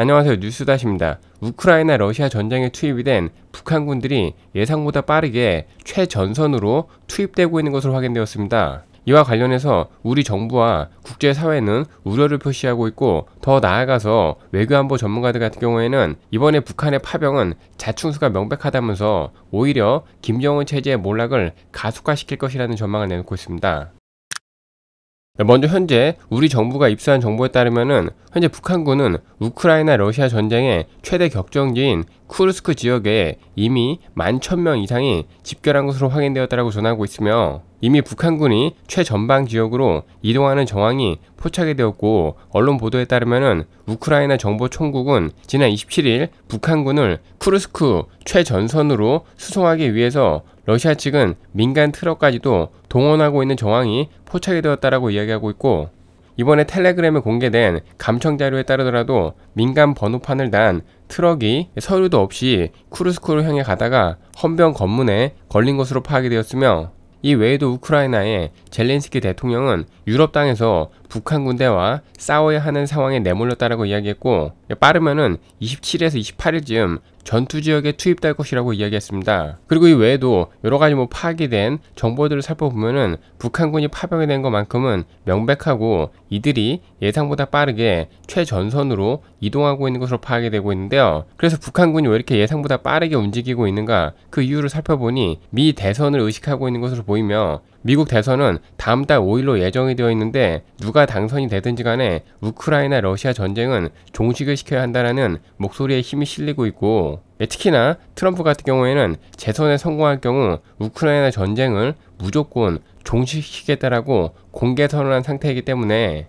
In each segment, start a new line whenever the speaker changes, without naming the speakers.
안녕하세요. 뉴스다입니다 우크라이나 러시아 전쟁에 투입이 된 북한군들이 예상보다 빠르게 최전선으로 투입되고 있는 것으로 확인되었습니다. 이와 관련해서 우리 정부와 국제사회는 우려를 표시하고 있고 더 나아가서 외교안보 전문가들 같은 경우에는 이번에 북한의 파병은 자충수가 명백하다면서 오히려 김정은 체제의 몰락을 가속화시킬 것이라는 전망을 내놓고 있습니다. 네, 먼저 현재 우리 정부가 입수한 정보에 따르면 현재 북한군은 우크라이나 러시아 전쟁의 최대 격정지인 쿠르스크 지역에 이미 11,000명 이상이 집결한 것으로 확인되었다고 전하고 있으며 이미 북한군이 최전방 지역으로 이동하는 정황이 포착이 되었고 언론 보도에 따르면 우크라이나 정보총국은 지난 27일 북한군을 쿠르스크 최전선으로 수송하기 위해서 러시아 측은 민간 트럭까지도 동원하고 있는 정황이 포착이 되었다고 이야기하고 있고 이번에 텔레그램에 공개된 감청 자료에 따르더라도 민간 번호판을 단 트럭이 서류도 없이 쿠르스크로 향해 가다가 헌병 검문에 걸린 것으로 파악이 되었으며 이 외에도 우크라이나의 젤렌스키 대통령은 유럽 땅에서 북한 군대와 싸워야 하는 상황에 내몰렸다라고 이야기했고 빠르면은 27에서 28일쯤 전투 지역에 투입될 것이라고 이야기했습니다. 그리고 이 외에도 여러 가지 뭐 파악된 정보들을 살펴보면은 북한군이 파병이 된 것만큼은 명백하고 이들이 예상보다 빠르게 최전선으로 이동하고 있는 것으로 파악이 되고 있는데요. 그래서 북한군이 왜 이렇게 예상보다 빠르게 움직이고 있는가 그 이유를 살펴보니 미 대선을 의식하고 있는 것으로 보이며 미국 대선은 다음 달 5일로 예정이 되어 있는데 누가 당선이 되든지 간에 우크라이나 러시아 전쟁은 종식을 시켜야 한다는 목소리에 힘이 실리고 있고 예, 특히나 트럼프 같은 경우에는 재선에 성공할 경우 우크라이나 전쟁을 무조건 종식시키겠다라고 공개 선언한 상태이기 때문에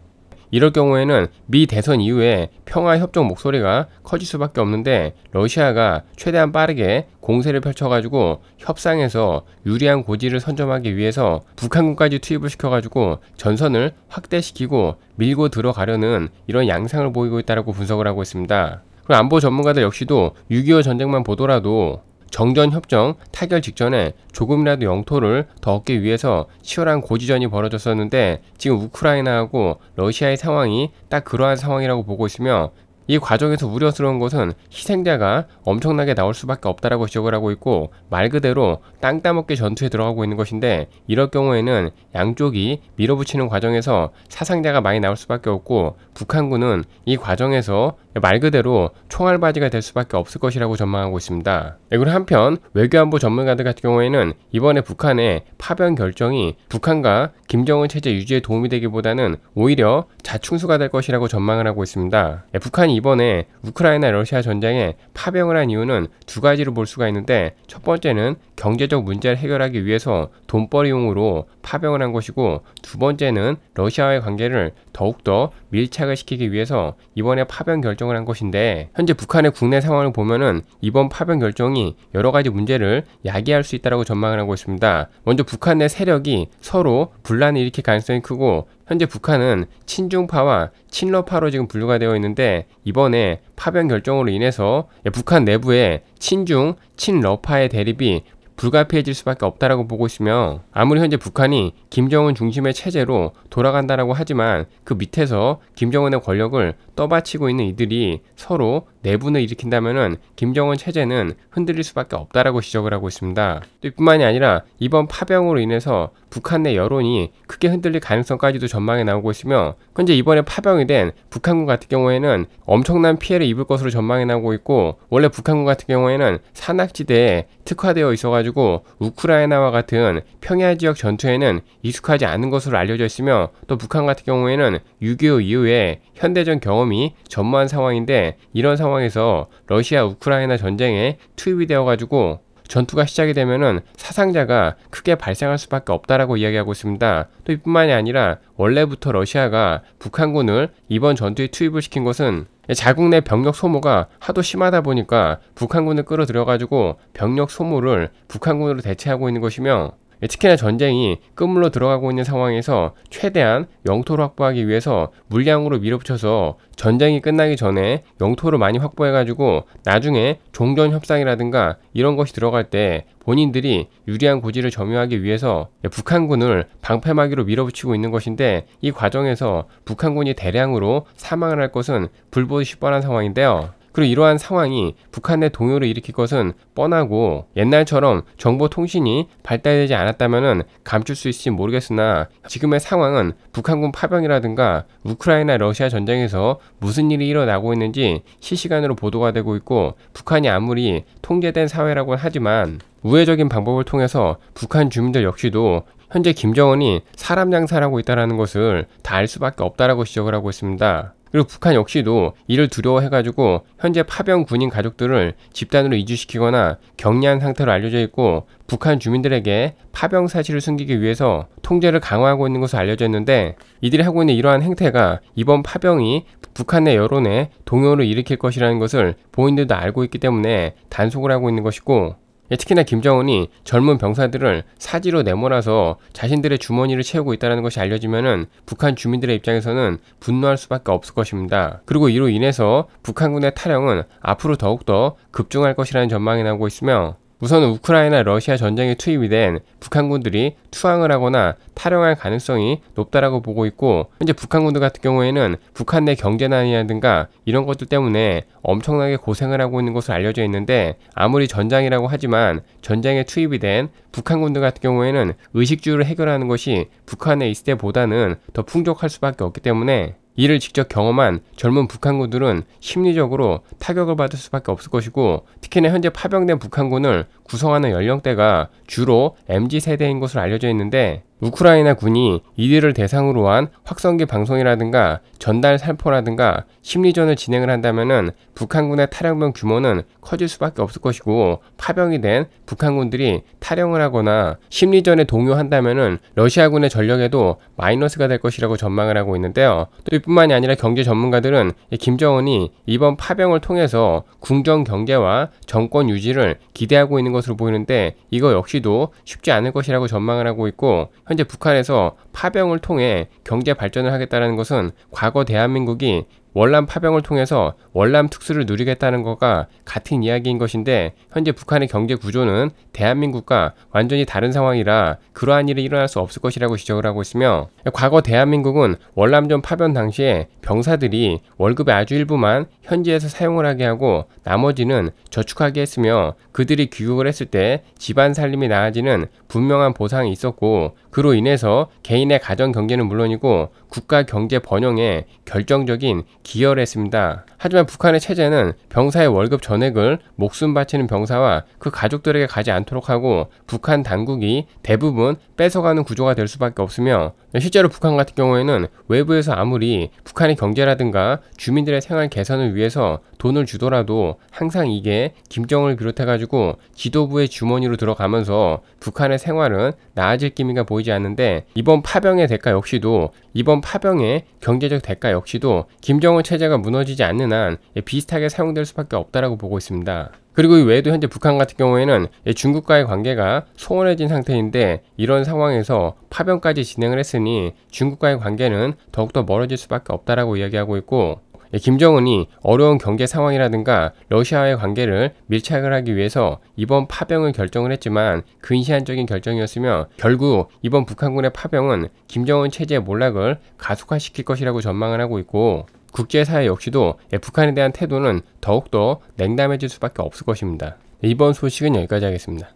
이럴 경우에는 미 대선 이후에 평화 협정 목소리가 커질 수밖에 없는데 러시아가 최대한 빠르게 공세를 펼쳐가지고 협상에서 유리한 고지를 선점하기 위해서 북한군까지 투입을 시켜가지고 전선을 확대시키고 밀고 들어가려는 이런 양상을 보이고 있다고 분석을 하고 있습니다. 그리고 안보 전문가들 역시도 6.25 전쟁만 보더라도 정전협정 타결 직전에 조금이라도 영토를 더 얻기 위해서 치열한 고지전이 벌어졌었는데 지금 우크라이나하고 러시아의 상황이 딱 그러한 상황이라고 보고 있으며 이 과정에서 우려스러운 것은 희생자가 엄청나게 나올 수밖에 없다라고 지적을 하고 있고 말 그대로 땅따먹게 전투에 들어가고 있는 것인데 이럴 경우에는 양쪽이 밀어붙이는 과정에서 사상자가 많이 나올 수밖에 없고 북한군은 이 과정에서 말 그대로 총알바지가 될 수밖에 없을 것이라고 전망하고 있습니다. 그리고 한편 외교안보 전문가들 같은 경우에는 이번에 북한의 파병 결정이 북한과 김정은 체제 유지에 도움이 되기보다는 오히려 자충수가 될 것이라고 전망을 하고 있습니다. 예, 북한이 이번에 우크라이나 러시아 전쟁에 파병을 한 이유는 두 가지로 볼 수가 있는데 첫 번째는 경제적 문제를 해결하기 위해서 돈벌이용으로 파병을 한 것이고 두 번째는 러시아와의 관계를 더욱더 밀착을 시키기 위해서 이번에 파병 결정 결정을 한 것인데 현재 북한의 국내 상황을 보면은 이번 파병 결정이 여러 가지 문제를 야기할 수 있다라고 전망을 하고 있습니다. 먼저 북한 내 세력이 서로 분란을 일으킬 가능성이 크고 현재 북한은 친중파와 친러파로 지금 분류가 되어 있는데 이번에 파병 결정으로 인해서 북한 내부에 친중, 친러파의 대립이 불가피해질 수밖에 없다라고 보고 있으며 아무리 현재 북한이 김정은 중심의 체제로 돌아간다라고 하지만 그 밑에서 김정은의 권력을 떠받치고 있는 이들이 서로 내분을 일으킨다면 김정은 체제는 흔들릴 수밖에 없다라고 지적을 하고 있습니다. 또 이뿐만이 아니라 이번 파병으로 인해서 북한 내 여론이 크게 흔들릴 가능성까지도 전망이 나오고 있으며 현재 이번에 파병이 된 북한군 같은 경우에는 엄청난 피해를 입을 것으로 전망이 나오고 있고 원래 북한군 같은 경우에는 산악지대에 특화되어 있어가지고 우크라이나와 같은 평야 지역 전투에는 익숙하지 않은 것으로 알려져 있으며 또 북한 같은 경우에는 6.25 이후에 현대전 경험이 전무한 상황인데 이런 상황 상황에서 러시아 우크라이나 전쟁에 투입이 되어 가지고 전투가 시작이 되면은 사상자가 크게 발생할 수밖에 없다라고 이야기하고 있습니다. 또 이뿐만이 아니라 원래부터 러시아가 북한군을 이번 전투에 투입을 시킨 것은 자국 내 병력 소모가 하도 심하다 보니까 북한군을 끌어들여 가지고 병력 소모를 북한군으로 대체하고 있는 것이며 예, 특히나 전쟁이 끝물로 들어가고 있는 상황에서 최대한 영토를 확보하기 위해서 물량으로 밀어붙여서 전쟁이 끝나기 전에 영토를 많이 확보해가지고 나중에 종전 협상이라든가 이런 것이 들어갈 때 본인들이 유리한 고지를 점유하기 위해서 예, 북한군을 방패막이로 밀어붙이고 있는 것인데 이 과정에서 북한군이 대량으로 사망을 할 것은 불보듯 뻔한 상황인데요. 그리고 이러한 상황이 북한 내 동요를 일으킬 것은 뻔하고 옛날처럼 정보통신이 발달되지 않았다면 감출 수 있을지 모르겠으나 지금의 상황은 북한군 파병이라든가 우크라이나 러시아 전쟁에서 무슨 일이 일어나고 있는지 실시간으로 보도가 되고 있고 북한이 아무리 통제된 사회라고 하지만 우회적인 방법을 통해서 북한 주민들 역시도 현재 김정은이 사람 장사를 하고 있다는 것을 다 알 수밖에 없다라고 지적을 하고 있습니다. 그리고 북한 역시도 이를 두려워해가지고 현재 파병 군인 가족들을 집단으로 이주시키거나 격리한 상태로 알려져 있고 북한 주민들에게 파병 사실을 숨기기 위해서 통제를 강화하고 있는 것으로 알려져 있는데 이들이 하고 있는 이러한 행태가 이번 파병이 북한의 여론에 동요를 일으킬 것이라는 것을 보인들도 알고 있기 때문에 단속을 하고 있는 것이고 예, 특히나 김정은이 젊은 병사들을 사지로 내몰아서 자신들의 주머니를 채우고 있다는 것이 알려지면 북한 주민들의 입장에서는 분노할 수밖에 없을 것입니다. 그리고 이로 인해서 북한군의 타령은 앞으로 더욱더 급증할 것이라는 전망이 나오고 있으며 우선 우크라이나 러시아 전쟁에 투입이 된 북한군들이 투항을 하거나 탈영할 가능성이 높다라고 보고 있고 현재 북한군들 같은 경우에는 북한 내 경제난이라든가 이런 것들 때문에 엄청나게 고생을 하고 있는 것으로 알려져 있는데 아무리 전장이라고 하지만 전쟁에 투입이 된 북한군들 같은 경우에는 의식주를 해결하는 것이 북한에 있을 때보다는 더 풍족할 수밖에 없기 때문에 이를 직접 경험한 젊은 북한군들은 심리적으로 타격을 받을 수밖에 없을 것이고 특히나 현재 파병된 북한군을 구성하는 연령대가 주로 MZ 세대인 것으로 알려져 있는데 우크라이나 군이 이들을 대상으로 한 확성기 방송이라든가 전달 살포라든가 심리전을 진행을 한다면 북한군의 탈영병 규모는 커질 수밖에 없을 것이고 파병이 된 북한군들이 탈영을 하거나 심리전에 동요한다면 러시아군의 전력에도 마이너스가 될 것이라고 전망을 하고 있는데요. 또 이뿐만이 아니라 경제 전문가들은 김정은이 이번 파병을 통해서 궁정 경제와 정권 유지를 기대하고 있는 것 것으로 보이는데 이거 역시도 쉽지 않을 것이라고 전망을 하고 있고 현재 북한에서 파병을 통해 경제 발전을 하겠다는 것은 과거 대한민국이 월남 파병을 통해서 월남 특수를 누리겠다는 것과 같은 이야기인 것인데 현재 북한의 경제 구조는 대한민국과 완전히 다른 상황이라 그러한 일이 일어날 수 없을 것이라고 지적을 하고 있으며 과거 대한민국은 월남전 파병 당시에 병사들이 월급의 아주 일부만 현지에서 사용을 하게 하고 나머지는 저축하게 했으며 그들이 귀국을 했을 때 집안 살림이 나아지는 분명한 보상이 있었고 그로 인해서 개인의 가정 경제는 물론이고 국가 경제 번영에 결정적인 기여를 했습니다. 하지만 북한의 체제는 병사의 월급 전액을 목숨 바치는 병사와 그 가족들에게 가지 않도록 하고 북한 당국이 대부분 뺏어가는 구조가 될 수밖에 없으며 실제로 북한 같은 경우에는 외부에서 아무리 북한의 경제라든가 주민들의 생활 개선을 위해서 돈을 주더라도 항상 이게 김정을 비롯해 가지고 지도부의 주머니로 들어가면서 북한의 생활은 나아질 기미가 보이지 않는데 이번 파병의 대가 역시도 이번 파병의 경제적 대가 역시도 김정은 체제가 무너지지 않는 한 예, 비슷하게 사용될 수밖에 없다라고 보고 있습니다. 그리고 이 외에도 현재 북한 같은 경우에는 예, 중국과의 관계가 소원해진 상태인데 이런 상황에서 파병까지 진행을 했으니 중국과의 관계는 더욱더 멀어질 수밖에 없다라고 이야기하고 있고 예, 김정은이 어려운 경제 상황이라든가 러시아와의 관계를 밀착을 하기 위해서 이번 파병을 결정을 했지만 근시안적인 그 결정이었으며 결국 이번 북한군의 파병은 김정은 체제의 몰락을 가속화시킬 것이라고 전망을 하고 있고 국제사회 역시도 예, 북한에 대한 태도는 더욱더 냉담해질 수밖에 없을 것입니다. 이번 소식은 여기까지 하겠습니다.